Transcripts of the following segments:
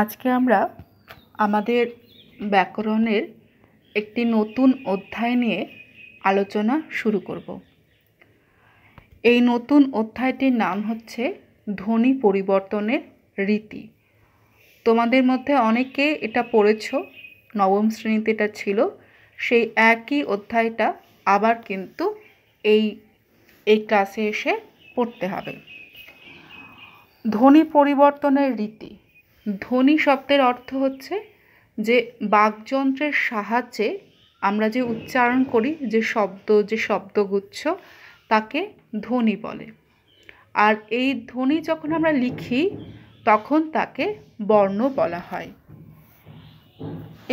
আজকে আমরা আমাদের ব্যাকরণের একটি নতুন অধ্যায় নিয়ে আলোচনা শুরু করব এই নতুন অধ্যায়টির নাম হচ্ছে ধ্বনি পরিবর্তনের রীতি তোমাদের মধ্যে অনেকে এটা পড়েছ নবম শ্রেণীতে এটা ছিল সেই একই অধ্যায়টা আবার কিন্তু এই এই ক্লাসে এসে পড়তে হবে ধ্বনি পরিবর্তনের রীতি ধ্বনি শব্দের অর্থ হচ্ছে যে বাকযন্ত্রের সাহায্যে আমরা যে উচ্চারণ করি যে শব্দ যে শব্দগুচ্ছ তাকে ধ্বনি বলে আর এই ধ্বনি যখন আমরা লিখি তখন তাকে বর্ণ বলা হয়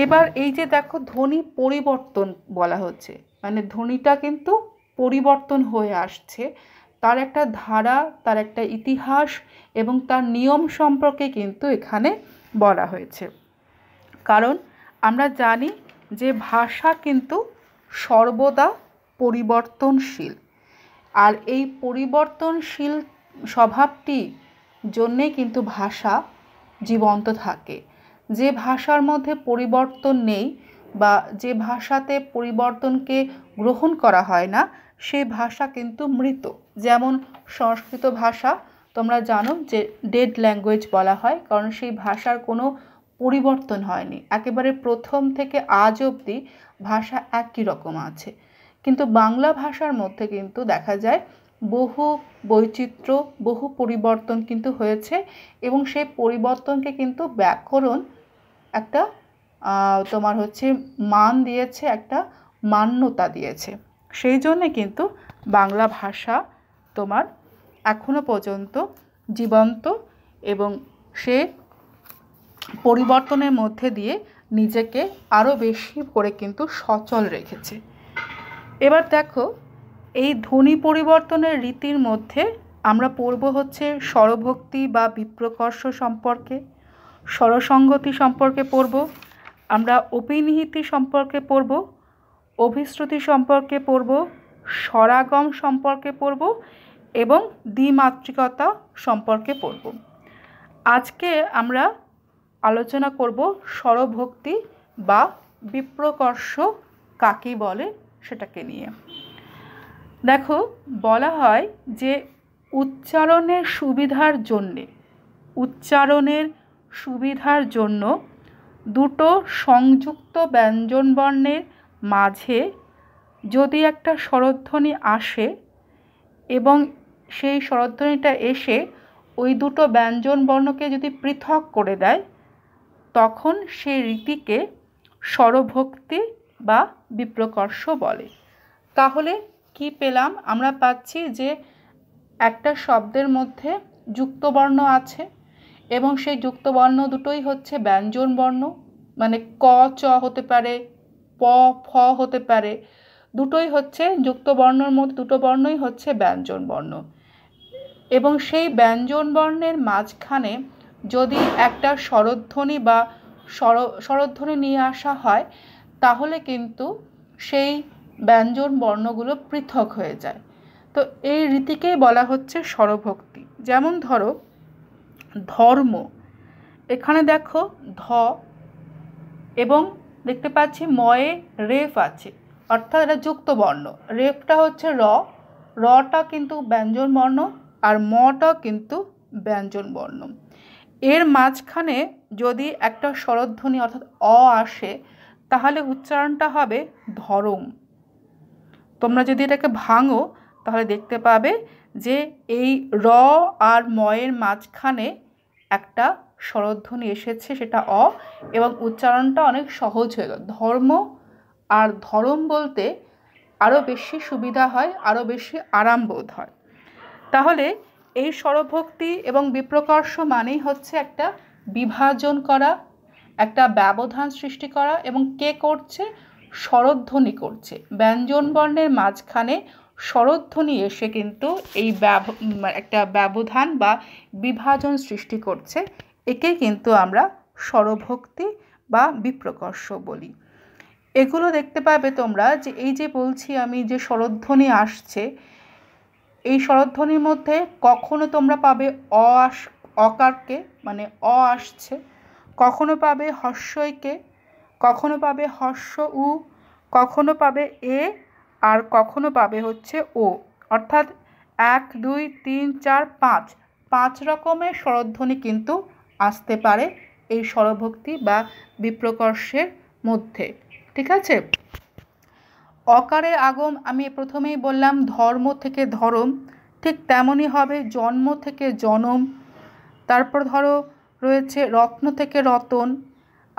এবার এই যে দেখো ধ্বনি পরিবর্তন বলা হচ্ছে মানে ধ্বনিটা কিন্তু পরিবর্তন হয়ে আসছে তার একটা ধারা তার একটা ইতিহাস এবং তার নিয়ম সম্পর্কে কিন্তু এখানে বলা হয়েছে কারণ আমরা জানি যে ভাষা কিন্তু সর্বদা পরিবর্তনশীল আর এই পরিবর্তনশীল স্বভাবটি জন্যে কিন্তু ভাষা জীবন্ত থাকে যে ভাষার মধ্যে পরিবর্তন নেই বা যে ভাষাতে পরিবর্তনকে গ্রহণ করা হয় না সে ভাষা কিন্তু মৃত যেমন সংস্কৃত ভাষা তোমরা জানো যে ডেড ল্যাঙ্গুয়েজ বলা হয় কারণ সেই ভাষার কোনো পরিবর্তন হয়নি একেবারে প্রথম থেকে আজ অবধি ভাষা একই রকম আছে কিন্তু বাংলা ভাষার মধ্যে কিন্তু দেখা যায় বহু বৈচিত্র্য বহু পরিবর্তন কিন্তু হয়েছে এবং সেই পরিবর্তনকে কিন্তু ব্যাকরণ একটা তোমার হচ্ছে মান দিয়েছে একটা মান্যতা দিয়েছে সেই জন্যে কিন্তু বাংলা ভাষা তোমার এখনও পর্যন্ত জীবন্ত এবং সে পরিবর্তনের মধ্যে দিয়ে নিজেকে আরও বেশি করে কিন্তু সচল রেখেছে এবার দেখো এই ধ্বনি পরিবর্তনের রীতির মধ্যে আমরা পড়ব হচ্ছে স্বরভক্তি বা বিপ্রকর্ষ সম্পর্কে স্বরসঙ্গতি সম্পর্কে পড়ব আমরা অপিনিহিতি সম্পর্কে পড়ব অভিশ্রুতি সম্পর্কে পড়ব স্বরাগম সম্পর্কে পড়ব এবং দ্বিমাত্রিকতা সম্পর্কে পড়ব আজকে আমরা আলোচনা করব স্বরভক্তি বা বিপ্রকর্ষ কাকে বলে সেটাকে নিয়ে দেখো বলা হয় যে উচ্চারণের সুবিধার জন্যে উচ্চারণের সুবিধার জন্য দুটো সংযুক্ত ব্যঞ্জনবর্ণের মাঝে যদি একটা স্বরধ্বনি আসে এবং সেই স্বরধ্বনিটা এসে ওই দুটো ব্যঞ্জন বর্ণকে যদি পৃথক করে দেয় তখন সেই রীতিকে স্বরভক্তি বা বিপ্রকর্ষ বলে তাহলে কি পেলাম আমরা পাচ্ছি যে একটা শব্দের মধ্যে যুক্তবর্ণ আছে এবং সেই যুক্তবর্ণ দুটোই হচ্ছে ব্যঞ্জন বর্ণ মানে ক চ হতে পারে প ফ হতে পারে দুটোই হচ্ছে যুক্ত বর্ণর মধ্যে দুটো বর্ণই হচ্ছে ব্যঞ্জন বর্ণ এবং সেই ব্যঞ্জন বর্ণের মাঝখানে যদি একটা স্বরধ্বনি বা স্বর স্বরধ্বনি নিয়ে আসা হয় তাহলে কিন্তু সেই ব্যঞ্জন বর্ণগুলো পৃথক হয়ে যায় তো এই রীতিকেই বলা হচ্ছে স্বরভক্তি যেমন ধরো ধর্ম এখানে দেখো ধ এবং দেখতে পাচ্ছি ময়ে রেফ আছে অর্থাৎ এটা যুক্ত বর্ণ রেফটা হচ্ছে র রটা কিন্তু ব্যঞ্জন বর্ণ আর মটা কিন্তু ব্যঞ্জন বর্ণ এর মাঝখানে যদি একটা স্বরধ্বনি অর্থাৎ অ আসে তাহলে উচ্চারণটা হবে ধরম তোমরা যদি এটাকে ভাঙো তাহলে দেখতে পাবে যে এই র আর ময়ের মাঝখানে একটা স্বরধ্বনি এসেছে সেটা অ এবং উচ্চারণটা অনেক সহজ হয়ে গেল ধর্ম আর ধর্ম বলতে আরও বেশি সুবিধা হয় আরও বেশি আরাম বোধ হয় তাহলে এই স্বরভক্তি এবং বিপ্রকর্ষ মানেই হচ্ছে একটা বিভাজন করা একটা ব্যবধান সৃষ্টি করা এবং কে করছে স্বরধ্বনি করছে ব্যঞ্জন বর্ণের মাঝখানে স্বরধ্বনি এসে কিন্তু এই ব্যব একটা ব্যবধান বা বিভাজন সৃষ্টি করছে একে কিন্তু আমরা স্বরভক্তি বা বিপ্রকর্ষ বলি এগুলো দেখতে পাবে তোমরা যে এই যে বলছি আমি যে স্বরধ্বনি আসছে এই স্বরধ্বনির মধ্যে কখনো তোমরা পাবে অ আস অকারকে মানে অ আসছে কখনো পাবে হর্ষয়কে কখনো পাবে হর্ষ উ কখনো পাবে এ আর কখনো পাবে হচ্ছে ও অর্থাৎ এক দুই তিন চার পাঁচ পাঁচ রকমের স্বরধ্বনি কিন্তু আসতে পারে এই স্বরভক্তি বা বিপ্রকর্ষের মধ্যে ঠিক আছে অকারের আগম আমি প্রথমেই বললাম ধর্ম থেকে ধরম ঠিক তেমনই হবে জন্ম থেকে জনম তারপর ধরো রয়েছে রত্ন থেকে রতন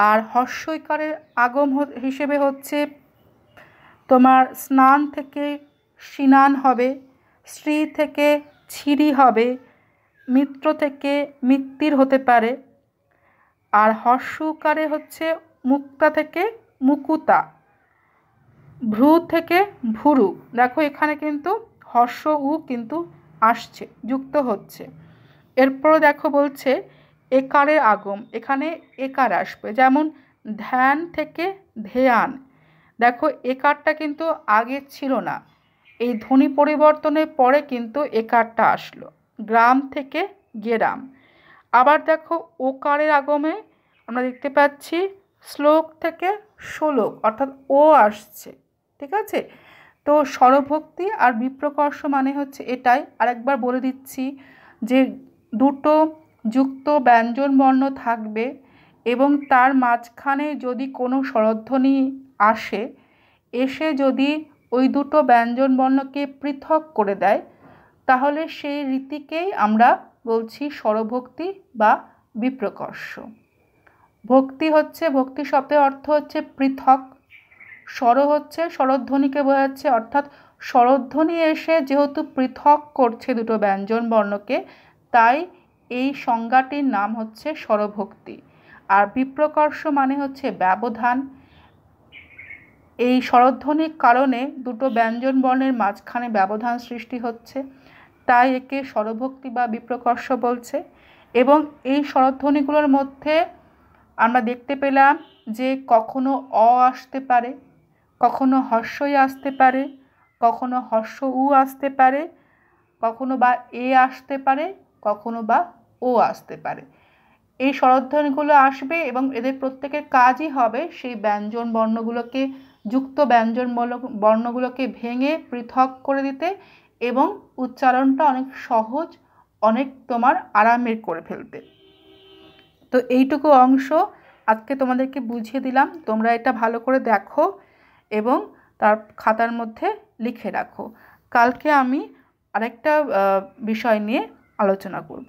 আর হর্ষইকারের আগম হিসেবে হচ্ছে তোমার স্নান থেকে সিনান হবে স্ত্রী থেকে ছিরি হবে মিত্র থেকে মিত্তির হতে পারে আর হর্ষকারে হচ্ছে মুক্তা থেকে মুকুতা ভ্রু থেকে ভুরু দেখো এখানে কিন্তু হর্ষ উ কিন্তু আসছে যুক্ত হচ্ছে এরপর দেখো বলছে একারের আগম এখানে একার আসবে যেমন ধ্যান থেকে ধ্যান দেখো একারটা কিন্তু আগে ছিল না এই ধ্বনি পরিবর্তনের পরে কিন্তু একারটা আসলো গ্রাম থেকে গেরাম আবার দেখো ওকারের আগমে আমরা দেখতে পাচ্ছি শ্লোক থেকে শ্লোক অর্থাৎ ও আসছে ঠিক আছে তো স্বরভক্তি আর বিপ্রকর্ষ মানে হচ্ছে এটাই আরেকবার বলে দিচ্ছি যে দুটো যুক্ত ব্যঞ্জনবর্ণ থাকবে এবং তার মাঝখানে যদি কোনো স্বরধ্বনি আসে এসে যদি ওই দুটো ব্যঞ্জনবর্ণকে পৃথক করে দেয় তাহলে সেই রীতিকেই আমরা বলছি সরভক্তি বা বিপ্রকর্ষ ভক্তি হচ্ছে ভক্তি শব্দের অর্থ হচ্ছে পৃথক স্বর হচ্ছে স্বরধ্বনিকে বোঝাচ্ছে অর্থাৎ স্বরধ্বনি এসে যেহেতু পৃথক করছে দুটো ব্যঞ্জন বর্ণকে তাই এই সংজ্ঞাটির নাম হচ্ছে স্বরভক্তি আর বিপ্রকর্ষ মানে হচ্ছে ব্যবধান এই স্বরধ্বনির কারণে দুটো ব্যঞ্জন বর্ণের মাঝখানে ব্যবধান সৃষ্টি হচ্ছে তাই একে স্বরভক্তি বা বিপ্রকর্ষ বলছে এবং এই স্বরধ্বনিগুলোর মধ্যে আমরা দেখতে পেলাম যে কখনো অ আসতে পারে কখনো হর্ষই আসতে পারে কখনো হর্ষ উ আসতে পারে কখনো বা এ আসতে পারে কখনো বা ও আসতে পারে এই স্বরধ্বনিগুলো আসবে এবং এদের প্রত্যেকের কাজই হবে সেই ব্যঞ্জন বর্ণগুলোকে যুক্ত ব্যঞ্জন বর্ণগুলোকে ভেঙে পৃথক করে দিতে এবং উচ্চারণটা অনেক সহজ অনেক তোমার আরামের করে ফেলতে তো এইটুকু অংশ আজকে তোমাদেরকে বুঝিয়ে দিলাম তোমরা এটা ভালো করে দেখো এবং তার খাতার মধ্যে লিখে রাখো কালকে আমি আরেকটা বিষয় নিয়ে আলোচনা করব